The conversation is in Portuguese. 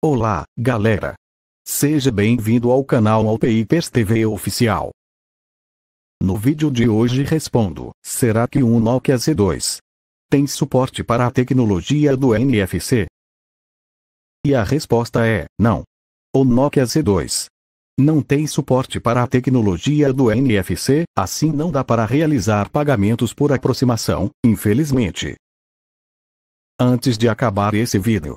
Olá, galera! Seja bem-vindo ao canal Alpeipers TV Oficial. No vídeo de hoje respondo, será que um Nokia Z2 tem suporte para a tecnologia do NFC? E a resposta é, não. O Nokia Z2 não tem suporte para a tecnologia do NFC, assim não dá para realizar pagamentos por aproximação, infelizmente. Antes de acabar esse vídeo,